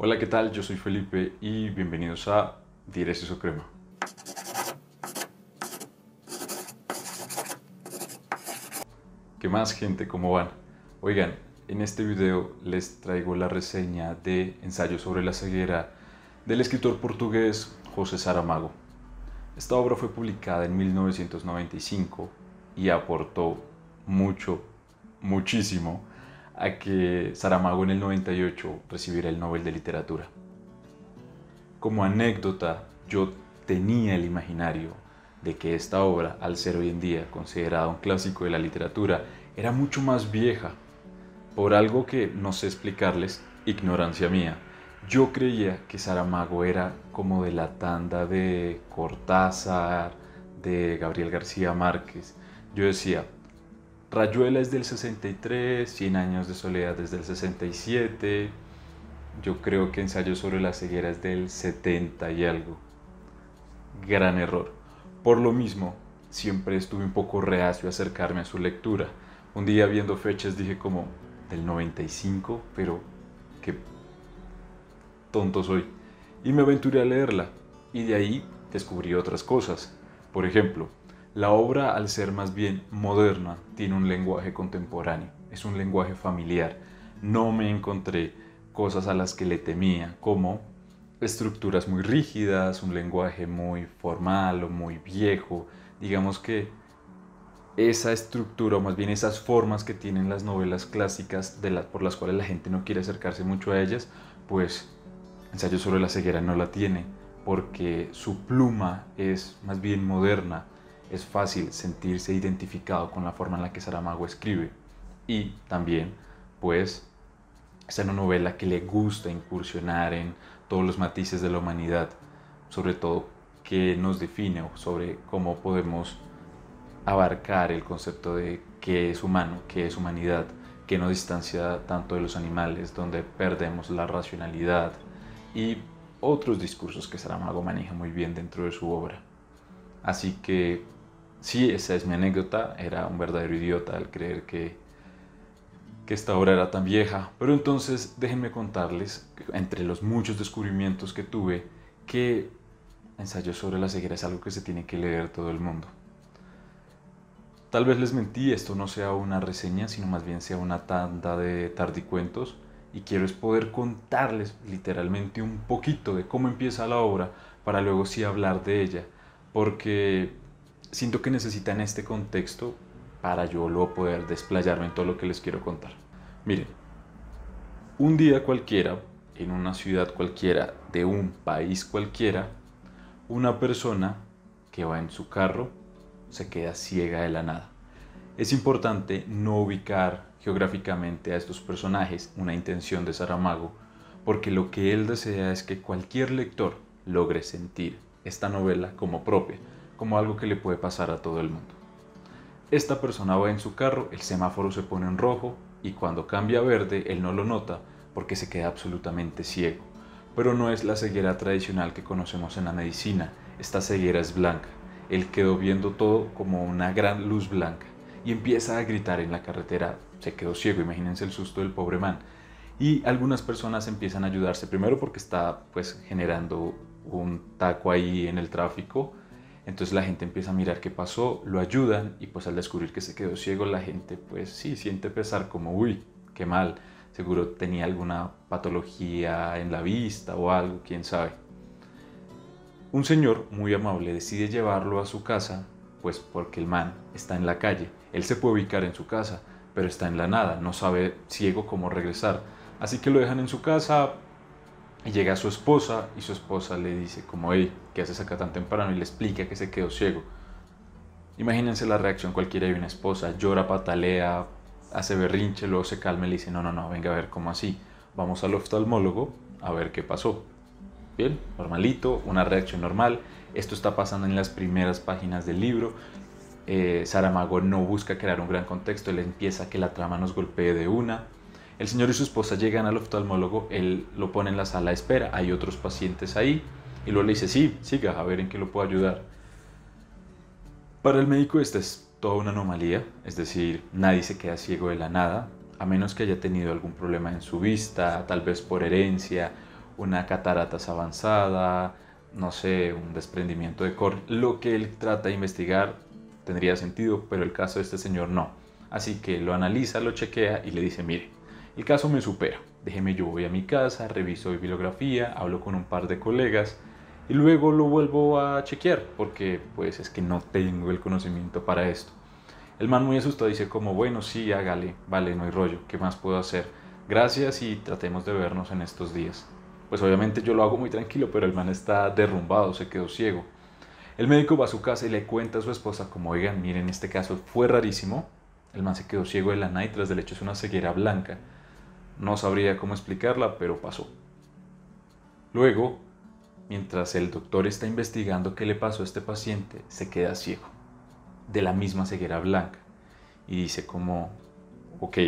Hola, ¿qué tal? Yo soy Felipe y bienvenidos a Diéresis o Crema. ¿Qué más gente? ¿Cómo van? Oigan, en este video les traigo la reseña de Ensayo sobre la ceguera del escritor portugués José Saramago. Esta obra fue publicada en 1995 y aportó mucho, muchísimo a que Saramago en el 98 recibiera el Nobel de Literatura. Como anécdota, yo tenía el imaginario de que esta obra, al ser hoy en día considerada un clásico de la literatura, era mucho más vieja. Por algo que no sé explicarles, ignorancia mía. Yo creía que Saramago era como de la tanda de Cortázar, de Gabriel García Márquez. Yo decía, Rayuela es del 63, 100 años de soledad es del 67, yo creo que ensayo sobre la ceguera es del 70 y algo. Gran error. Por lo mismo, siempre estuve un poco reacio a acercarme a su lectura. Un día viendo fechas dije como del 95, pero qué tonto soy. Y me aventuré a leerla. Y de ahí descubrí otras cosas. Por ejemplo, la obra, al ser más bien moderna, tiene un lenguaje contemporáneo, es un lenguaje familiar. No me encontré cosas a las que le temía, como estructuras muy rígidas, un lenguaje muy formal o muy viejo. Digamos que esa estructura, o más bien esas formas que tienen las novelas clásicas por las cuales la gente no quiere acercarse mucho a ellas, pues ensayo sobre la ceguera no la tiene, porque su pluma es más bien moderna es fácil sentirse identificado con la forma en la que Saramago escribe y también pues es una novela que le gusta incursionar en todos los matices de la humanidad, sobre todo que nos define o sobre cómo podemos abarcar el concepto de qué es humano, qué es humanidad, qué nos distancia tanto de los animales, donde perdemos la racionalidad y otros discursos que Saramago maneja muy bien dentro de su obra. Así que Sí, esa es mi anécdota. Era un verdadero idiota al creer que, que esta obra era tan vieja. Pero entonces déjenme contarles, entre los muchos descubrimientos que tuve, que ensayo sobre la ceguera es algo que se tiene que leer todo el mundo. Tal vez les mentí, esto no sea una reseña, sino más bien sea una tanda de tardicuentos. Y quiero es poder contarles literalmente un poquito de cómo empieza la obra para luego sí hablar de ella. Porque siento que necesitan este contexto para yo luego poder desplayarme en todo lo que les quiero contar. Miren, un día cualquiera, en una ciudad cualquiera, de un país cualquiera, una persona que va en su carro se queda ciega de la nada. Es importante no ubicar geográficamente a estos personajes una intención de Saramago, porque lo que él desea es que cualquier lector logre sentir esta novela como propia como algo que le puede pasar a todo el mundo. Esta persona va en su carro, el semáforo se pone en rojo y cuando cambia a verde él no lo nota porque se queda absolutamente ciego. Pero no es la ceguera tradicional que conocemos en la medicina, esta ceguera es blanca. Él quedó viendo todo como una gran luz blanca y empieza a gritar en la carretera. Se quedó ciego, imagínense el susto del pobre man. Y algunas personas empiezan a ayudarse primero porque está pues generando un taco ahí en el tráfico entonces la gente empieza a mirar qué pasó, lo ayudan y pues al descubrir que se quedó ciego la gente pues sí siente pesar como uy, qué mal, seguro tenía alguna patología en la vista o algo, quién sabe. Un señor muy amable decide llevarlo a su casa pues porque el man está en la calle, él se puede ubicar en su casa, pero está en la nada, no sabe ciego cómo regresar. Así que lo dejan en su casa, y llega su esposa y su esposa le dice como, hey, ¿qué haces acá tan temprano? Y le explica que se quedó ciego. Imagínense la reacción cualquiera de una esposa. Llora, patalea, hace berrinche, luego se calma y le dice, no, no, no, venga a ver cómo así. Vamos al oftalmólogo a ver qué pasó. Bien, normalito, una reacción normal. Esto está pasando en las primeras páginas del libro. Eh, Saramago no busca crear un gran contexto, él empieza que la trama nos golpee de una, el señor y su esposa llegan al oftalmólogo, él lo pone en la sala de espera, hay otros pacientes ahí, y luego le dice, sí, siga, a ver en qué lo puedo ayudar. Para el médico esta es toda una anomalía, es decir, nadie se queda ciego de la nada, a menos que haya tenido algún problema en su vista, tal vez por herencia, una cataratas avanzada, no sé, un desprendimiento de córnea, lo que él trata de investigar tendría sentido, pero el caso de este señor no. Así que lo analiza, lo chequea y le dice, mire, el caso me supera. Déjeme, yo voy a mi casa, reviso bibliografía, hablo con un par de colegas y luego lo vuelvo a chequear porque pues es que no tengo el conocimiento para esto. El man muy asustado dice como, bueno, sí, hágale, vale, no hay rollo, ¿qué más puedo hacer? Gracias y tratemos de vernos en estos días. Pues obviamente yo lo hago muy tranquilo, pero el man está derrumbado, se quedó ciego. El médico va a su casa y le cuenta a su esposa como, oigan, miren, este caso fue rarísimo. El man se quedó ciego de la nada tras del hecho es una ceguera blanca. No sabría cómo explicarla, pero pasó. Luego, mientras el doctor está investigando qué le pasó a este paciente, se queda ciego, de la misma ceguera blanca, y dice como, ok,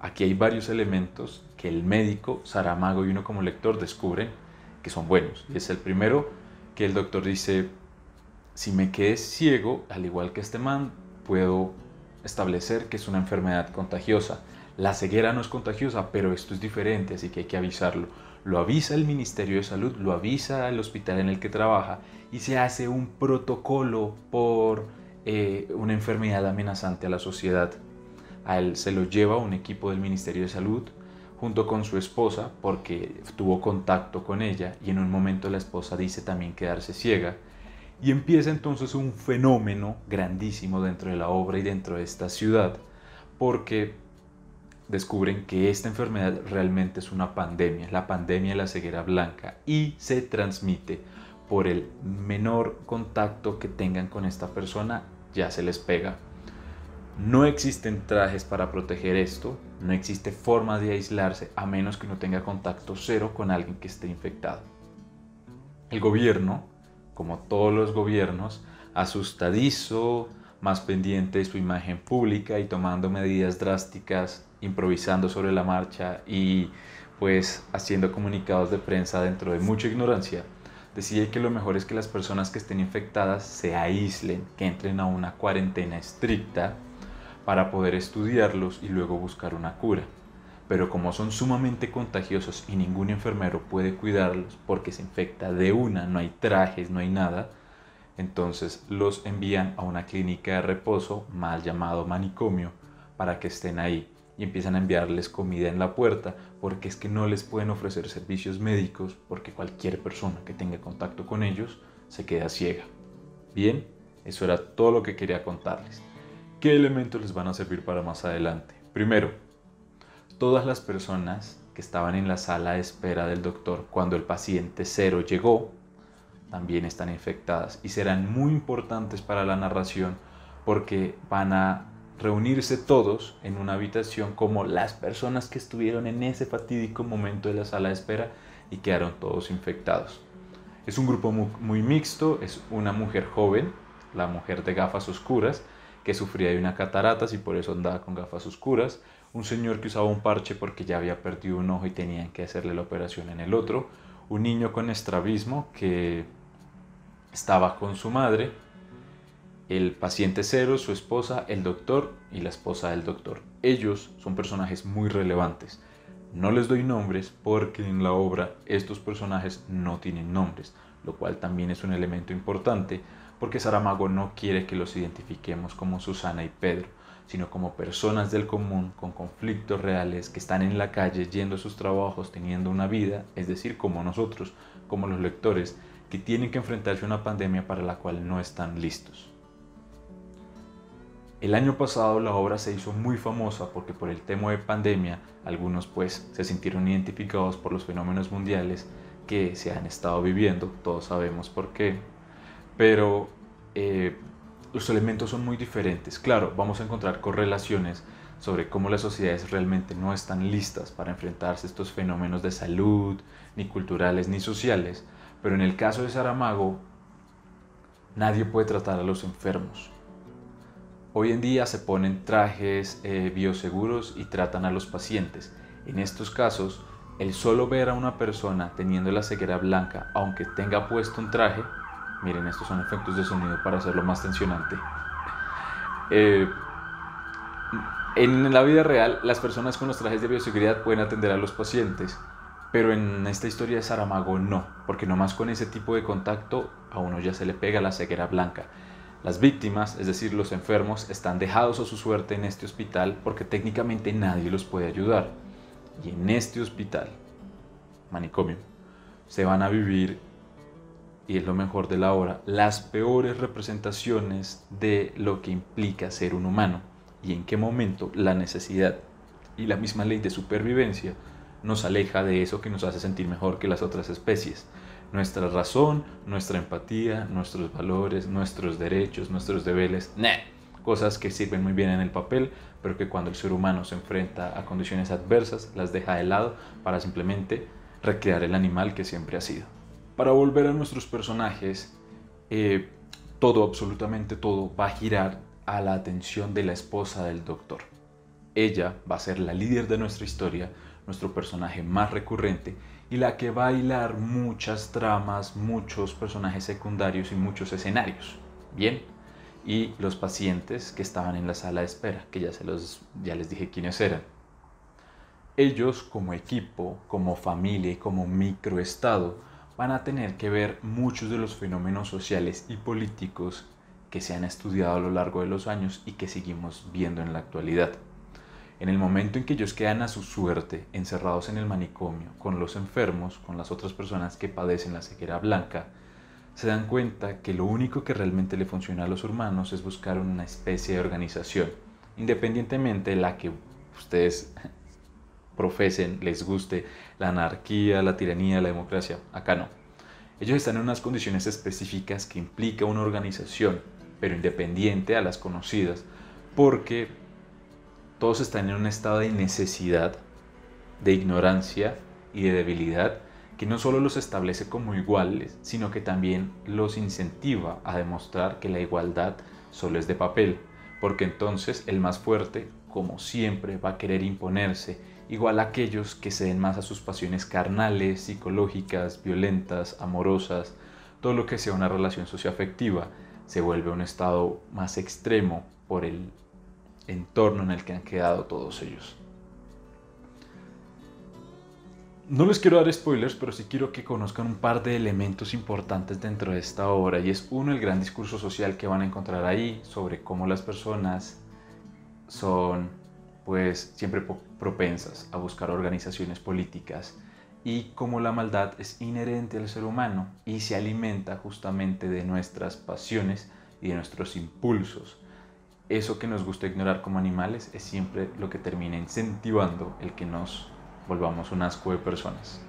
aquí hay varios elementos que el médico, Saramago y uno como lector descubren que son buenos. Y es el primero que el doctor dice, si me quedé ciego, al igual que este man, puedo establecer que es una enfermedad contagiosa la ceguera no es contagiosa, pero esto es diferente, así que hay que avisarlo. Lo avisa el Ministerio de Salud, lo avisa el hospital en el que trabaja y se hace un protocolo por eh, una enfermedad amenazante a la sociedad. A él se lo lleva un equipo del Ministerio de Salud junto con su esposa porque tuvo contacto con ella y en un momento la esposa dice también quedarse ciega. Y empieza entonces un fenómeno grandísimo dentro de la obra y dentro de esta ciudad, porque descubren que esta enfermedad realmente es una pandemia, la pandemia de la ceguera blanca, y se transmite por el menor contacto que tengan con esta persona, ya se les pega. No existen trajes para proteger esto, no existe forma de aislarse a menos que uno tenga contacto cero con alguien que esté infectado. El gobierno, como todos los gobiernos, asustadizo, más pendiente de su imagen pública y tomando medidas drásticas improvisando sobre la marcha y pues haciendo comunicados de prensa dentro de mucha ignorancia, decide que lo mejor es que las personas que estén infectadas se aíslen, que entren a una cuarentena estricta para poder estudiarlos y luego buscar una cura. Pero como son sumamente contagiosos y ningún enfermero puede cuidarlos porque se infecta de una, no hay trajes, no hay nada, entonces los envían a una clínica de reposo, mal llamado manicomio, para que estén ahí y empiezan a enviarles comida en la puerta porque es que no les pueden ofrecer servicios médicos porque cualquier persona que tenga contacto con ellos se queda ciega. Bien, eso era todo lo que quería contarles. ¿Qué elementos les van a servir para más adelante? Primero, todas las personas que estaban en la sala de espera del doctor cuando el paciente cero llegó también están infectadas y serán muy importantes para la narración porque van a reunirse todos en una habitación como las personas que estuvieron en ese fatídico momento de la sala de espera y quedaron todos infectados. Es un grupo muy, mixto, es una mujer joven, la mujer de gafas oscuras, que sufría de una catarata y por eso andaba con gafas oscuras, un señor que usaba un parche porque ya había perdido un ojo y tenían que hacerle la operación en el otro, un niño con estrabismo que estaba con su madre, el paciente cero, su esposa, el doctor y la esposa del doctor. Ellos son personajes muy relevantes. No les doy nombres porque en la obra estos personajes no tienen nombres, lo cual también es un elemento importante porque Saramago no quiere que los identifiquemos como Susana y Pedro, sino como personas del común con conflictos reales que están en la calle yendo a sus trabajos, teniendo una vida, es decir, como nosotros, como los lectores, que tienen que enfrentarse a una pandemia para la cual no están listos. El año pasado la obra se hizo muy famosa porque por el tema de pandemia algunos pues se sintieron identificados por los fenómenos mundiales que se han estado viviendo, todos sabemos por qué, pero eh, los elementos son muy diferentes. Claro, vamos a encontrar correlaciones sobre cómo las sociedades realmente no están listas para enfrentarse a estos fenómenos de salud, ni culturales, ni sociales, pero en el caso de Saramago, nadie puede tratar a los enfermos Hoy en día se ponen trajes eh, bioseguros y tratan a los pacientes. En estos casos, el solo ver a una persona teniendo la ceguera blanca, aunque tenga puesto un traje, miren, estos son efectos de sonido para hacerlo más tensionante. Eh, en la vida real, las personas con los trajes de bioseguridad pueden atender a los pacientes, pero en esta historia de Saramago no, porque nomás con ese tipo de contacto a uno ya se le pega la ceguera blanca. Las víctimas, es decir, los enfermos, están dejados a su suerte en este hospital porque técnicamente nadie los puede ayudar. Y en este hospital, manicomio, se van a vivir, y es lo mejor de la hora, las peores representaciones de lo que implica ser un humano y en qué momento la necesidad y la misma ley de supervivencia nos aleja de eso que nos hace sentir mejor que las otras especies nuestra razón, nuestra empatía, nuestros valores, nuestros derechos, nuestros deberes. Nah, cosas que sirven muy bien en el papel, pero que cuando el ser humano se enfrenta a condiciones adversas, las deja de lado para simplemente recrear el animal que siempre ha sido. Para volver a nuestros personajes, eh, todo, absolutamente todo, va a girar a la atención de la esposa del doctor. Ella va a ser la líder de nuestra historia, nuestro personaje más recurrente y la que va a hilar muchas tramas, muchos personajes secundarios y muchos escenarios. Bien, y los pacientes que estaban en la sala de espera, que ya, se los, ya les dije quiénes eran. Ellos como equipo, como familia y como microestado van a tener que ver muchos de los fenómenos sociales y políticos que se han estudiado a lo largo de los años y que seguimos viendo en la actualidad. En el momento en que ellos quedan a su suerte, encerrados en el manicomio, con los enfermos, con las otras personas que padecen la ceguera blanca, se dan cuenta que lo único que realmente le funciona a los humanos es buscar una especie de organización, independientemente de la que ustedes profesen, les guste, la anarquía, la tiranía, la democracia, acá no. Ellos están en unas condiciones específicas que implica una organización, pero independiente a las conocidas, porque todos están en un estado de necesidad, de ignorancia y de debilidad que no solo los establece como iguales, sino que también los incentiva a demostrar que la igualdad solo es de papel, porque entonces el más fuerte, como siempre, va a querer imponerse, igual a aquellos que ceden más a sus pasiones carnales, psicológicas, violentas, amorosas, todo lo que sea una relación socioafectiva, se vuelve un estado más extremo por el entorno en el que han quedado todos ellos. No les quiero dar spoilers, pero sí quiero que conozcan un par de elementos importantes dentro de esta obra y es uno el gran discurso social que van a encontrar ahí sobre cómo las personas son pues siempre propensas a buscar organizaciones políticas y cómo la maldad es inherente al ser humano y se alimenta justamente de nuestras pasiones y de nuestros impulsos eso que nos gusta ignorar como animales es siempre lo que termina incentivando el que nos volvamos un asco de personas.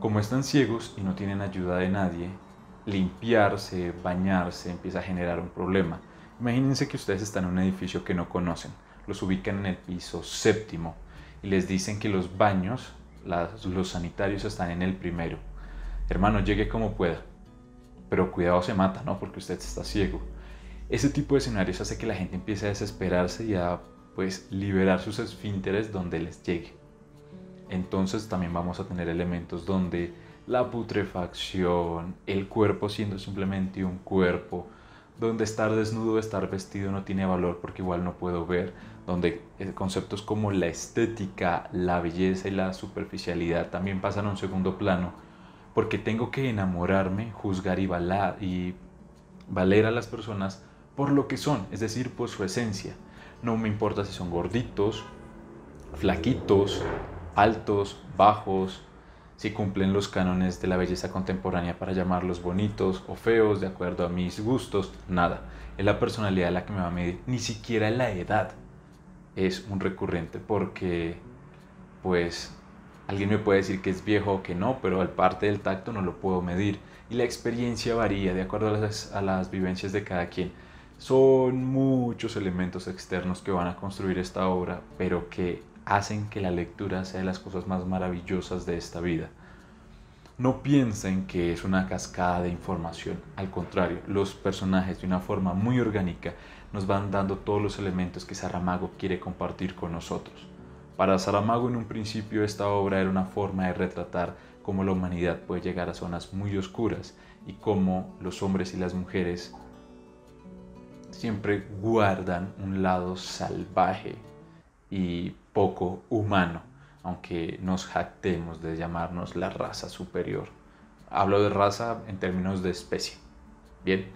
Como están ciegos y no tienen ayuda de nadie, limpiarse, bañarse, empieza a generar un problema. Imagínense que ustedes están en un edificio que no conocen, los ubican en el piso séptimo y les dicen que los baños, los sanitarios están en el primero. Hermano, llegue como pueda, pero cuidado se mata, ¿no? Porque usted está ciego. Ese tipo de escenarios hace que la gente empiece a desesperarse y a pues liberar sus esfínteres donde les llegue. Entonces también vamos a tener elementos donde la putrefacción, el cuerpo siendo simplemente un cuerpo, donde estar desnudo, estar vestido no tiene valor porque igual no puedo ver, donde eh, conceptos como la estética, la belleza y la superficialidad también pasan a un segundo plano, porque tengo que enamorarme, juzgar y, y valer a las personas por lo que son, es decir, por pues, su esencia. No me importa si son gorditos, flaquitos, altos, bajos, si cumplen los cánones de la belleza contemporánea para llamarlos bonitos o feos de acuerdo a mis gustos, nada. Es la personalidad la que me va a medir, ni siquiera la edad es un recurrente porque pues alguien me puede decir que es viejo o que no, pero al parte del tacto no lo puedo medir y la experiencia varía de acuerdo a las vivencias de cada quien. Son muchos elementos externos que van a construir esta obra, pero que hacen que la lectura sea de las cosas más maravillosas de esta vida. No piensen que es una cascada de información, al contrario, los personajes de una forma muy orgánica nos van dando todos los elementos que Saramago quiere compartir con nosotros. Para Saramago en un principio esta obra era una forma de retratar cómo la humanidad puede llegar a zonas muy oscuras y cómo los hombres y las mujeres siempre guardan un lado salvaje y poco humano, aunque nos jactemos de llamarnos la raza superior. Hablo de raza en términos de especie. Bien.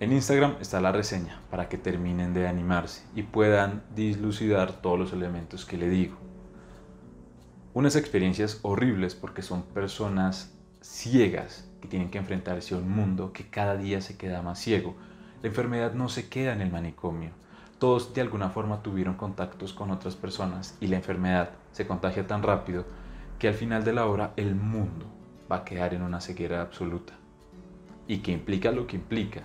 En Instagram está la reseña para que terminen de animarse y puedan dislucidar todos los elementos que le digo. Unas experiencias horribles porque son personas ciegas que tienen que enfrentarse a un mundo que cada día se queda más ciego, la enfermedad no se queda en el manicomio. Todos de alguna forma tuvieron contactos con otras personas y la enfermedad se contagia tan rápido que al final de la hora el mundo va a quedar en una ceguera absoluta. Y que implica lo que implica.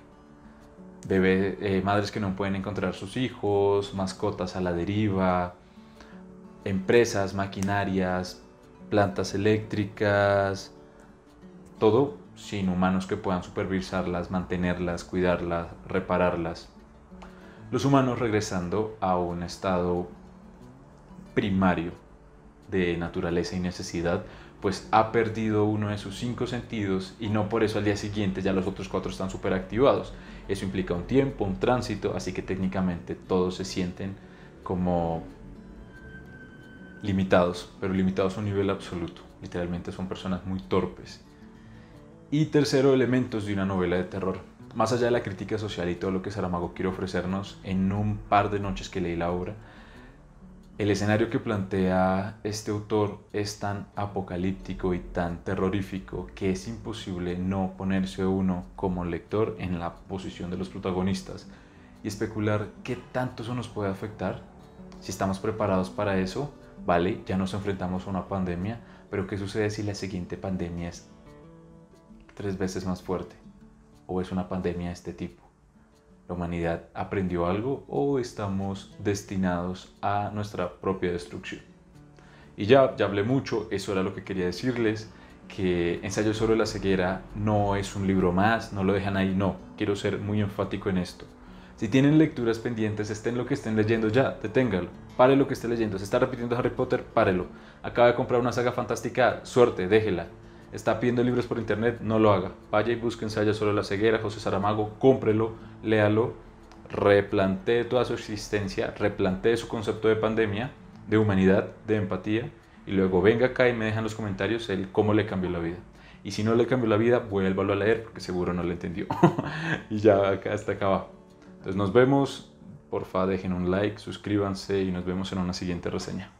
Eh, madres que no pueden encontrar sus hijos, mascotas a la deriva, empresas, maquinarias, plantas eléctricas, todo sin humanos que puedan supervisarlas, mantenerlas, cuidarlas, repararlas. Los humanos regresando a un estado primario de naturaleza y necesidad, pues ha perdido uno de sus cinco sentidos y no por eso al día siguiente ya los otros cuatro están superactivados. Eso implica un tiempo, un tránsito, así que técnicamente todos se sienten como limitados, pero limitados a un nivel absoluto. Literalmente son personas muy torpes. Y tercero, elementos de una novela de terror. Más allá de la crítica social y todo lo que Saramago quiere ofrecernos en un par de noches que leí la obra, el escenario que plantea este autor es tan apocalíptico y tan terrorífico que es imposible no ponerse uno como lector en la posición de los protagonistas y especular qué tanto eso nos puede afectar. Si estamos preparados para eso, vale, ya nos enfrentamos a una pandemia, pero ¿qué sucede si la siguiente pandemia es tres veces más fuerte? ¿O es una pandemia de este tipo? ¿La humanidad aprendió algo o estamos destinados a nuestra propia destrucción? Y ya, ya hablé mucho, eso era lo que quería decirles, que Ensayo sobre la ceguera no es un libro más, no lo dejan ahí, no, quiero ser muy enfático en esto. Si tienen lecturas pendientes, estén lo que estén leyendo ya, deténgalo. Pare lo que esté leyendo. Se está repitiendo Harry Potter, párelo. Acaba de comprar una saga fantástica, suerte, déjela está pidiendo libros por internet, no lo haga. Vaya y busque ensayos sobre la ceguera, José Saramago, cómprelo, léalo, replantee toda su existencia, replantee su concepto de pandemia, de humanidad, de empatía, y luego venga acá y me dejan los comentarios el cómo le cambió la vida. Y si no le cambió la vida, vuélvalo a leer porque seguro no le entendió. y ya acá, está acabado, Entonces nos vemos. Porfa, dejen un like, suscríbanse y nos vemos en una siguiente reseña.